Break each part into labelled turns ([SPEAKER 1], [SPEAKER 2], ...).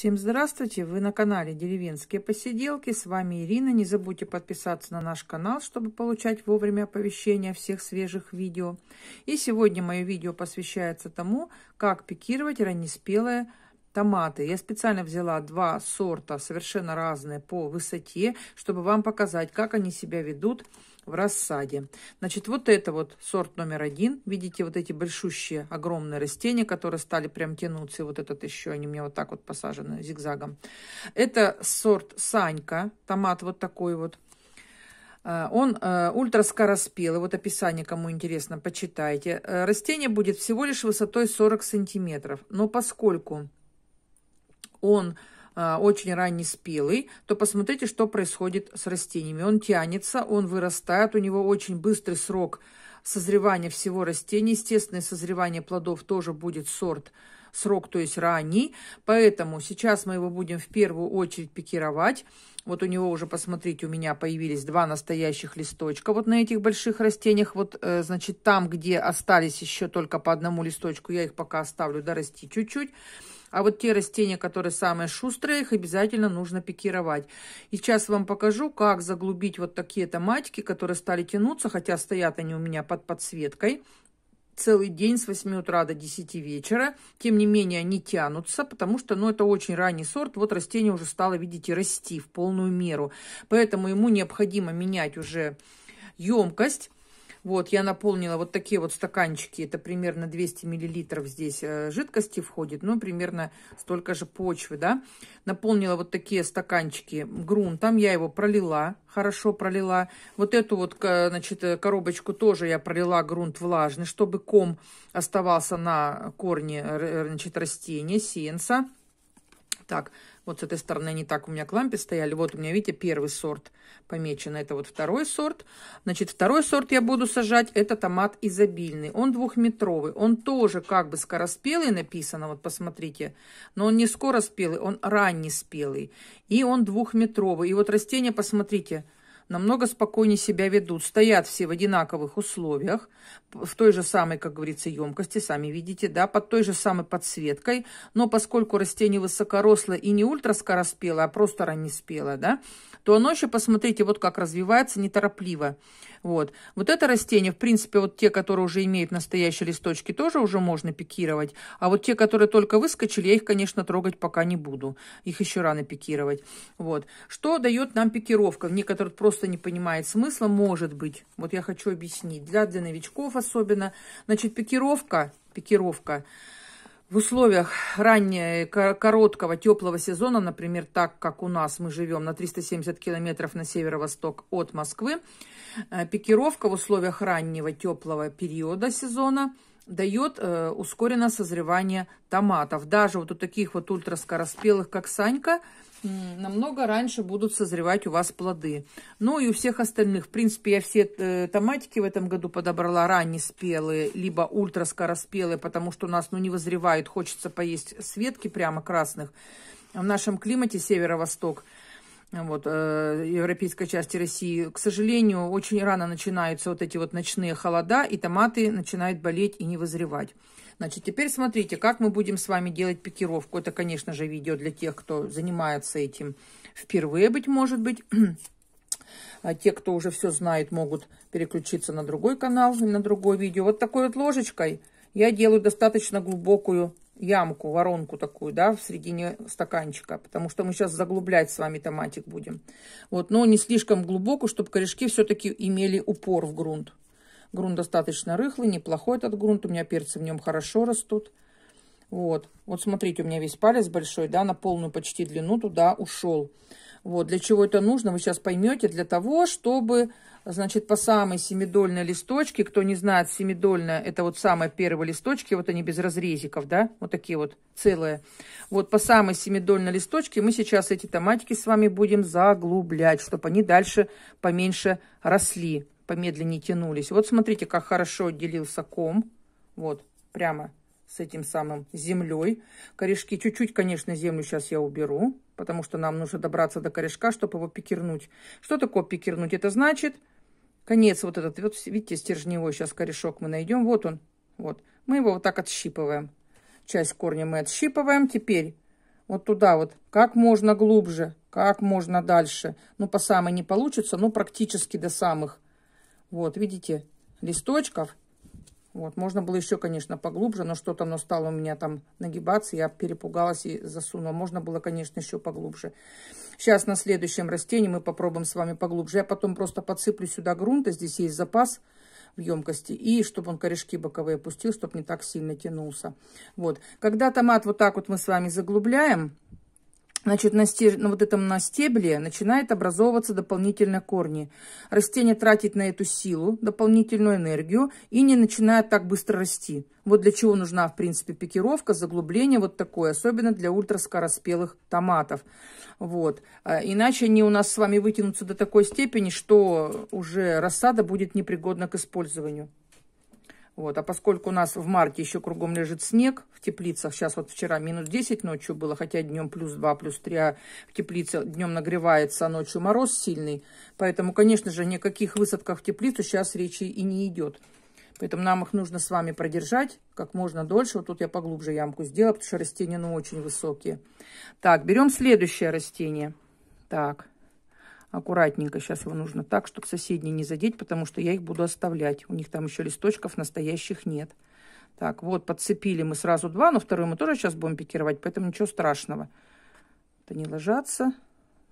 [SPEAKER 1] Всем здравствуйте! Вы на канале Деревенские посиделки. С вами Ирина. Не забудьте подписаться на наш канал, чтобы получать вовремя оповещения всех свежих видео. И сегодня мое видео посвящается тому, как пикировать раннеспелое томаты. Я специально взяла два сорта, совершенно разные по высоте, чтобы вам показать, как они себя ведут в рассаде. Значит, вот это вот сорт номер один. Видите, вот эти большущие, огромные растения, которые стали прям тянуться. И вот этот еще, они мне вот так вот посажены зигзагом. Это сорт Санька, томат вот такой вот. Э, он э, ультраскороспелый. Вот описание, кому интересно, почитайте. Э, растение будет всего лишь высотой 40 сантиметров. Но поскольку он а, очень ранне спелый, то посмотрите, что происходит с растениями. Он тянется, он вырастает, у него очень быстрый срок созревания всего растения. Естественное созревание плодов тоже будет сорт срок, то есть ранний. Поэтому сейчас мы его будем в первую очередь пикировать. Вот у него уже, посмотрите, у меня появились два настоящих листочка вот на этих больших растениях. Вот, э, значит, там, где остались еще только по одному листочку, я их пока оставлю дорасти чуть-чуть. А вот те растения, которые самые шустрые, их обязательно нужно пикировать. И сейчас вам покажу, как заглубить вот такие томатики, которые стали тянуться, хотя стоят они у меня под подсветкой целый день с 8 утра до 10 вечера. Тем не менее, они тянутся, потому что, ну, это очень ранний сорт. Вот растение уже стало, видите, расти в полную меру. Поэтому ему необходимо менять уже емкость вот, я наполнила вот такие вот стаканчики. Это примерно 200 миллилитров здесь э, жидкости входит. Ну, примерно столько же почвы, да. Наполнила вот такие стаканчики грунтом. Я его пролила, хорошо пролила. Вот эту вот, значит, э, коробочку тоже я пролила грунт влажный, чтобы ком оставался на корне, э, значит, растения, сенса. Так, вот с этой стороны они так у меня к лампе стояли. Вот у меня, видите, первый сорт помечен. Это вот второй сорт. Значит, второй сорт я буду сажать. Это томат изобильный. Он двухметровый. Он тоже как бы скороспелый написано. Вот посмотрите. Но он не скороспелый, он раннеспелый. И он двухметровый. И вот растение, посмотрите, намного спокойнее себя ведут, стоят все в одинаковых условиях, в той же самой, как говорится, емкости, сами видите, да, под той же самой подсветкой, но поскольку растение высокорослое и не ультраскороспелое, а просто раннеспелое, да, то оно еще, посмотрите, вот как развивается неторопливо. Вот. вот это растение, в принципе, вот те, которые уже имеют настоящие листочки, тоже уже можно пикировать, а вот те, которые только выскочили, я их, конечно, трогать пока не буду, их еще рано пикировать. Вот. Что дает нам пикировка? В некоторых просто просто не понимает смысла, может быть. Вот я хочу объяснить. Да, для новичков особенно. Значит, пикировка, пикировка в условиях раннего, короткого, теплого сезона, например, так как у нас мы живем на 370 километров на северо-восток от Москвы, э, пикировка в условиях раннего, теплого периода сезона – дает э, ускоренное созревание томатов. Даже вот у таких вот ультраскороспелых, как Санька, э, намного раньше будут созревать у вас плоды. Ну и у всех остальных. В принципе, я все э, томатики в этом году подобрала раннеспелые, либо ультраскороспелые, потому что у нас ну, не вызревают. Хочется поесть светки прямо красных в нашем климате северо-восток вот, э, европейской части России. К сожалению, очень рано начинаются вот эти вот ночные холода, и томаты начинают болеть и не вызревать. Значит, теперь смотрите, как мы будем с вами делать пикировку. Это, конечно же, видео для тех, кто занимается этим впервые, быть может быть. А те, кто уже все знает, могут переключиться на другой канал на другое видео. Вот такой вот ложечкой я делаю достаточно глубокую ямку, воронку такую, да, в середине стаканчика, потому что мы сейчас заглублять с вами томатик будем. Вот, но не слишком глубокую, чтобы корешки все-таки имели упор в грунт. Грунт достаточно рыхлый, неплохой этот грунт, у меня перцы в нем хорошо растут. Вот, вот смотрите, у меня весь палец большой, да, на полную почти длину туда ушел. Вот, для чего это нужно, вы сейчас поймете. Для того, чтобы, значит, по самой семидольной листочке, кто не знает, семидольная, это вот самые первые листочки, вот они без разрезиков, да, вот такие вот целые. Вот по самой семидольной листочке мы сейчас эти томатики с вами будем заглублять, чтобы они дальше поменьше росли, помедленнее тянулись. Вот смотрите, как хорошо отделился ком, вот, прямо с этим самым землей. Корешки чуть-чуть, конечно, землю сейчас я уберу, потому что нам нужно добраться до корешка, чтобы его пикернуть. Что такое пикернуть? Это значит конец вот этот, вот видите, стержневой сейчас корешок мы найдем. Вот он, вот. Мы его вот так отщипываем. Часть корня мы отщипываем. Теперь вот туда вот, как можно глубже, как можно дальше. Ну, по самой не получится, но практически до самых, вот, видите, листочков. Вот, можно было еще, конечно, поглубже, но что-то оно стало у меня там нагибаться, я перепугалась и засунула. Можно было, конечно, еще поглубже. Сейчас на следующем растении мы попробуем с вами поглубже. Я потом просто подсыплю сюда грунта, здесь есть запас в емкости, и чтобы он корешки боковые пустил, чтобы не так сильно тянулся. Вот, когда томат вот так вот мы с вами заглубляем, Значит, на, стеж... на вот этом на стебле начинает образовываться дополнительно корни. Растение тратит на эту силу, дополнительную энергию и не начинает так быстро расти. Вот для чего нужна, в принципе, пикировка, заглубление вот такое, особенно для ультраскороспелых томатов. Вот. А иначе они у нас с вами вытянутся до такой степени, что уже рассада будет непригодна к использованию. Вот. А поскольку у нас в марте еще кругом лежит снег в теплицах, сейчас вот вчера минус 10 ночью было, хотя днем плюс 2, плюс 3, а в теплице днем нагревается, а ночью мороз сильный. Поэтому, конечно же, никаких высадках в теплицу сейчас речи и не идет. Поэтому нам их нужно с вами продержать как можно дольше. Вот тут я поглубже ямку сделала, потому что растения ну, очень высокие. Так, берем следующее растение. Так, аккуратненько. Сейчас его нужно так, чтобы соседние не задеть, потому что я их буду оставлять. У них там еще листочков настоящих нет. Так, вот, подцепили мы сразу два, но вторую мы тоже сейчас будем пикировать, поэтому ничего страшного. Это не ложатся.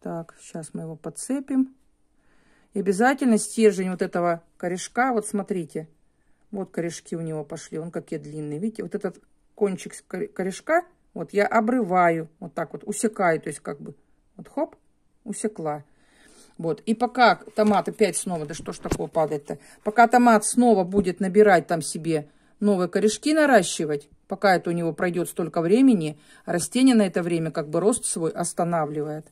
[SPEAKER 1] Так, сейчас мы его подцепим. И обязательно стержень вот этого корешка, вот смотрите, вот корешки у него пошли, он какие длинные, видите, вот этот кончик корешка, вот я обрываю, вот так вот, усекаю, то есть как бы, вот хоп, усекла. Вот. И пока томат опять снова, да что ж такое падает-то, пока томат снова будет набирать там себе новые корешки наращивать, пока это у него пройдет столько времени, а растение на это время как бы рост свой останавливает.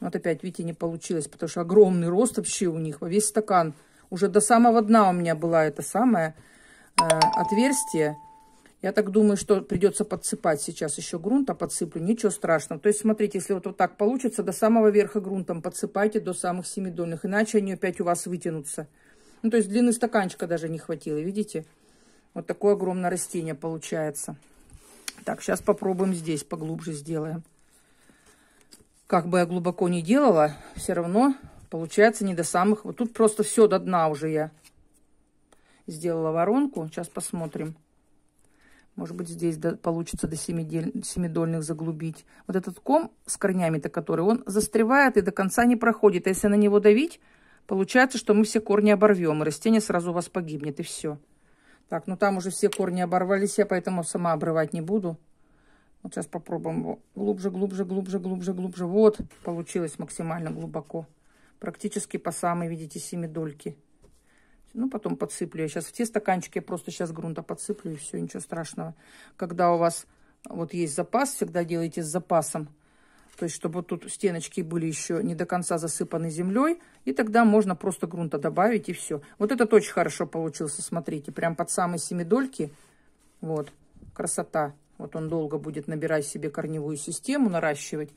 [SPEAKER 1] Вот опять, видите, не получилось, потому что огромный рост вообще у них, весь стакан. Уже до самого дна у меня была это самое э, отверстие. Я так думаю, что придется подсыпать сейчас еще грунта, подсыплю, ничего страшного. То есть, смотрите, если вот, вот так получится, до самого верха грунтом подсыпайте, до самых семидольных, иначе они опять у вас вытянутся. Ну, то есть, длины стаканчика даже не хватило, видите? Вот такое огромное растение получается. Так, сейчас попробуем здесь, поглубже сделаем. Как бы я глубоко не делала, все равно получается не до самых... Вот тут просто все до дна уже я сделала воронку. Сейчас посмотрим. Может быть, здесь получится до семидольных заглубить. Вот этот ком с корнями-то, который, он застревает и до конца не проходит. А если на него давить, получается, что мы все корни оборвем, и растение сразу у вас погибнет, и все. Так, ну там уже все корни оборвались, я поэтому сама обрывать не буду. Вот сейчас попробуем его глубже, глубже, глубже, глубже, глубже. Вот, получилось максимально глубоко. Практически по самой, видите, семидольке. Ну, потом подсыплю я сейчас в те стаканчики, я просто сейчас грунта подсыплю, и все, ничего страшного. Когда у вас вот есть запас, всегда делайте с запасом. То есть, чтобы тут стеночки были еще не до конца засыпаны землей. И тогда можно просто грунта добавить, и все. Вот этот очень хорошо получился, смотрите. Прям под самые семидольки. Вот, красота. Вот он долго будет набирать себе корневую систему, наращивать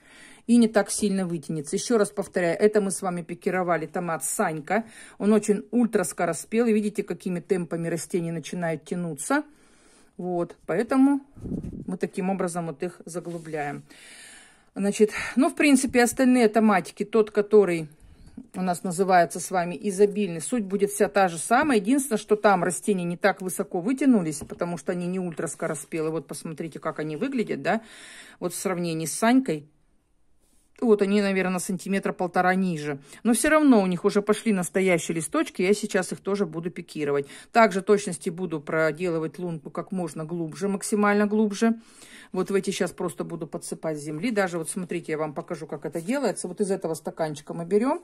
[SPEAKER 1] и не так сильно вытянется. Еще раз повторяю, это мы с вами пикировали томат Санька. Он очень ультра скороспелый. Видите, какими темпами растения начинают тянуться. Вот, поэтому мы таким образом вот их заглубляем. Значит, ну, в принципе, остальные томатики, тот, который у нас называется с вами изобильный. Суть будет вся та же самая. Единственное, что там растения не так высоко вытянулись, потому что они не ультра Вот посмотрите, как они выглядят, да, вот в сравнении с Санькой. Вот они, наверное, сантиметра полтора ниже. Но все равно у них уже пошли настоящие листочки. Я сейчас их тоже буду пикировать. Также точности буду проделывать лунку как можно глубже, максимально глубже. Вот в эти сейчас просто буду подсыпать земли. Даже вот смотрите, я вам покажу, как это делается. Вот из этого стаканчика мы берем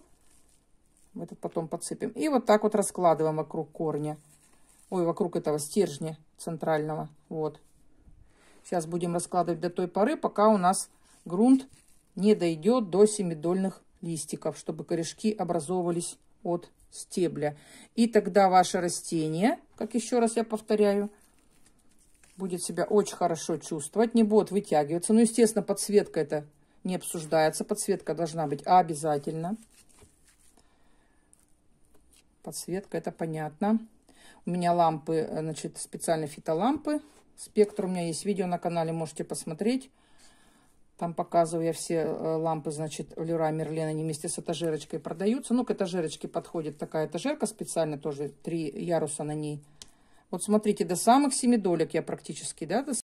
[SPEAKER 1] мы этот потом подсыпем. И вот так вот раскладываем вокруг корня. Ой, вокруг этого стержня центрального. Вот. Сейчас будем раскладывать до той поры, пока у нас грунт не дойдет до семидольных листиков, чтобы корешки образовывались от стебля. И тогда ваше растение, как еще раз я повторяю, будет себя очень хорошо чувствовать, не будет вытягиваться. Ну, естественно, подсветка это не обсуждается, подсветка должна быть обязательно подсветка, это понятно. У меня лампы, э, значит, специально фитолампы. Спектр у меня есть видео на канале, можете посмотреть. Там показываю я все э, лампы, значит, в Люра Мерлен, они вместе с этажерочкой продаются. Ну, к этажерочке подходит такая этажерка специально, тоже три яруса на ней. Вот смотрите, до самых семи долек я практически, да, до